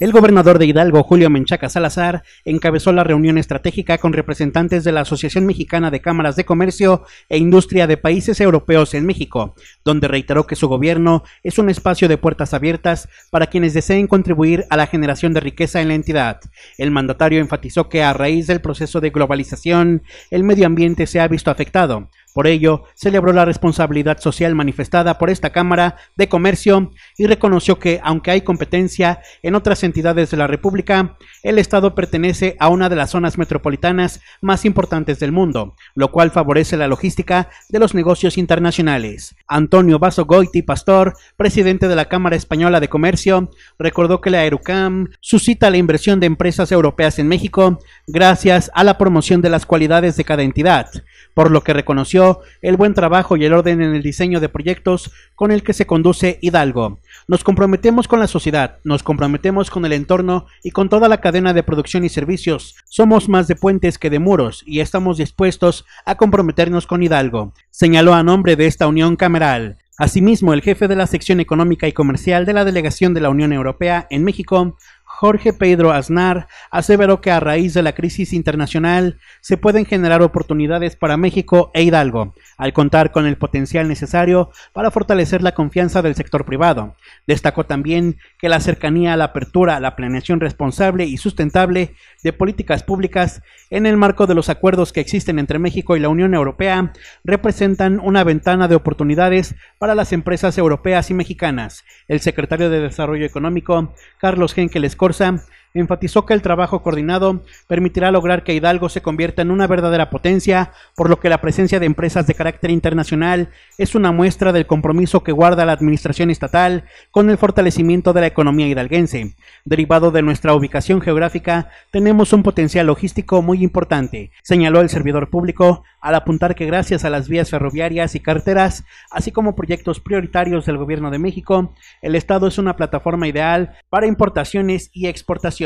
El gobernador de Hidalgo, Julio Menchaca Salazar, encabezó la reunión estratégica con representantes de la Asociación Mexicana de Cámaras de Comercio e Industria de Países Europeos en México, donde reiteró que su gobierno es un espacio de puertas abiertas para quienes deseen contribuir a la generación de riqueza en la entidad. El mandatario enfatizó que a raíz del proceso de globalización, el medio ambiente se ha visto afectado, por ello, celebró la responsabilidad social manifestada por esta Cámara de Comercio y reconoció que, aunque hay competencia en otras entidades de la República, el Estado pertenece a una de las zonas metropolitanas más importantes del mundo, lo cual favorece la logística de los negocios internacionales. Antonio Basso Goiti Pastor, presidente de la Cámara Española de Comercio, recordó que la Aerocam suscita la inversión de empresas europeas en México gracias a la promoción de las cualidades de cada entidad, por lo que reconoció el buen trabajo y el orden en el diseño de proyectos con el que se conduce Hidalgo. Nos comprometemos con la sociedad, nos comprometemos con el entorno y con toda la cadena de producción y servicios. Somos más de puentes que de muros y estamos dispuestos a comprometernos con Hidalgo, señaló a nombre de esta unión cameral. Asimismo, el jefe de la sección económica y comercial de la delegación de la Unión Europea en México, Jorge Pedro Aznar aseveró que a raíz de la crisis internacional se pueden generar oportunidades para México e Hidalgo, al contar con el potencial necesario para fortalecer la confianza del sector privado. Destacó también que la cercanía a la apertura, la planeación responsable y sustentable de políticas públicas en el marco de los acuerdos que existen entre México y la Unión Europea representan una ventana de oportunidades para las empresas europeas y mexicanas. El secretario de Desarrollo Económico, Carlos Henkel por Sam enfatizó que el trabajo coordinado permitirá lograr que Hidalgo se convierta en una verdadera potencia, por lo que la presencia de empresas de carácter internacional es una muestra del compromiso que guarda la administración estatal con el fortalecimiento de la economía hidalguense. Derivado de nuestra ubicación geográfica, tenemos un potencial logístico muy importante, señaló el servidor público, al apuntar que gracias a las vías ferroviarias y carteras, así como proyectos prioritarios del Gobierno de México, el Estado es una plataforma ideal para importaciones y exportaciones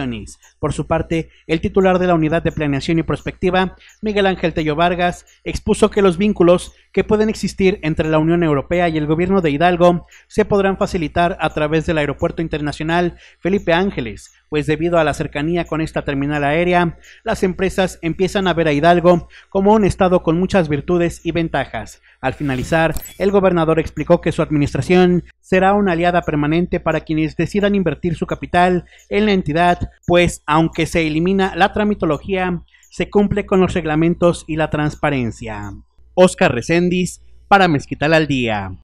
por su parte, el titular de la Unidad de Planeación y Prospectiva, Miguel Ángel Tello Vargas, expuso que los vínculos que pueden existir entre la Unión Europea y el gobierno de Hidalgo se podrán facilitar a través del Aeropuerto Internacional Felipe Ángeles, pues debido a la cercanía con esta terminal aérea, las empresas empiezan a ver a Hidalgo como un estado con muchas virtudes y ventajas. Al finalizar, el gobernador explicó que su administración será una aliada permanente para quienes decidan invertir su capital en la entidad, pues aunque se elimina la tramitología, se cumple con los reglamentos y la transparencia. Oscar Recendis para Mezquital al Día.